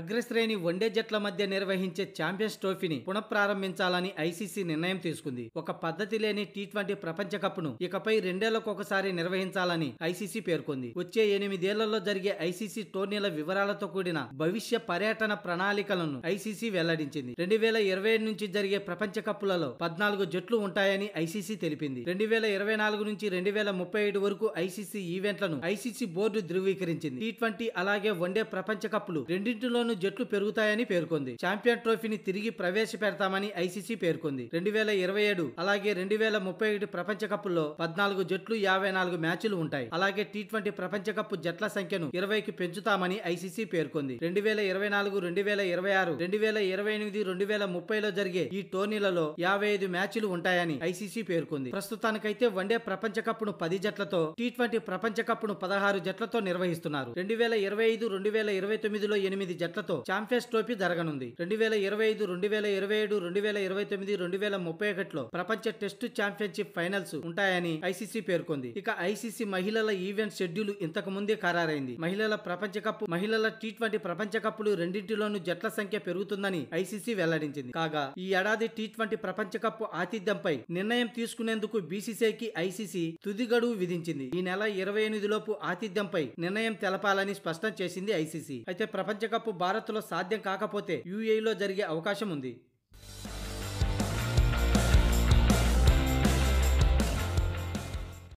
అగ్రశ్రేణి వన్డే జట్ల మధ్య నిర్వహించే ఛాంపియన్స్ ట్రోఫీని పునఃప్రారంభించాలని ఐసీసీ నిర్ణయం తీసుకుంది ఒక పద్ధతి లేని టీ ట్వంటీ ప్రపంచ కప్ను ఇకపై రెండేళ్లకొకసారి నిర్వహించాలని ఐసీసీ పేర్కొంది వచ్చే ఎనిమిదేళ్లలో జరిగే ఐసీసీ టోర్నీల వివరాలతో కూడిన భవిష్య పర్యటన ప్రణాళికలను ఐసీసీ వెల్లడించింది రెండు వేల ఇరవై నుంచి జరిగే ప్రపంచ కప్పులలో పద్నాలుగు జట్లు ఉంటాయని ఐసీసీ తెలిపింది రెండు వేల ఇరవై నాలుగు నుంచి రెండు వేల ముప్పై ఐదు వరకు ఐసీసీ ఈవెంట్లను ఐసీసీ బోర్డు ధృవీకరించింది టీ ట్వంటీ అలాగే వన్డే ప్రపంచ కప్పులు రెండింటిలో ఆటలను జట్లు పెరుగుతాయని పేర్కొంది ఛాంపియన్ ట్రోఫీని తిరిగి ప్రవేశపెడతామని ఐసీసీ పేర్కొంది రెండు వేల ఇరవై ఏడు అలాగే రెండు వేల ముప్పై ఒకటి ప్రపంచ లో పద్నాలుగు జట్లు యాభై నాలుగు మ్యాచ్లు ఉంటాయి అలాగే టీ ట్వంటీ ప్రపంచ కప్ జట్ల సంఖ్యను ఇరవైకి పెంచుతామని ఐసీసీ పేర్కొంది రెండు వేల ఇరవై నాలుగు రెండు వేల ఇరవై ఆరు రెండు వేల ఇరవై ఎనిమిది రెండు వేల ముప్పైలో జరిగే ఈ టోర్నీలలో యాభై ఐదు మ్యాచ్లు ఉంటాయని ఐసీసీ పేర్కొంది ప్రస్తుతానికైతే వన్డే ప్రపంచ ను పది జట్లతో టీ ట్వంటీ ప్రపంచ ను పదహారు జట్లతో నిర్వహిస్తున్నారు రెండు వేల ఇరవై ఐదు రెండు వేల ఇరవై తొమ్మిదిలో ఎనిమిది జట్లతో ఛాంపియన్స్ ట్రోఫీ జరగనుంది రెండు వేల ఇరవై ఐదు రెండు వేల ఇరవై ఏడు రెండు వేల ఇరవై తొమ్మిది రెండు వేల ముప్పై ఒకటిలో ప్రపంచ టెస్ట్ ఛాంపియన్షిప్ ఫైనల్స్ ఉంటాయని ఐసీసీ పేర్కొంది ఇక ఐసీసీ మహిళల ఈవెంట్ షెడ్యూల్ ఇంతకు ముందే ఖరారైంది మహిళల ప్రపంచ కప్ మహిళల టీ ట్వంటీ ప్రపంచ కప్పులు రెండింటిలోనూ జట్ల సంఖ్య పెరుగుతుందని ఐసీసీ వెల్లడించింది కాగా ఈ ఏడాది టీ ట్వంటీ ప్రపంచ కప్ ఆతిథ్యంపై నిర్ణయం తీసుకునేందుకు బీసీసీఐకి ఐసీసీ తుది గడువు విధించింది ఈ నెల ఇరవై ఎనిమిది లోపు ఆతిథ్యంపై నిర్ణయం తెలపాలని స్పష్టం చేసింది ఐసీసీ అయితే ప్రపంచ కప్ భారత్లో సాధ్యం కాకపోతే యూఏలో జరిగే అవకాశం ఉంది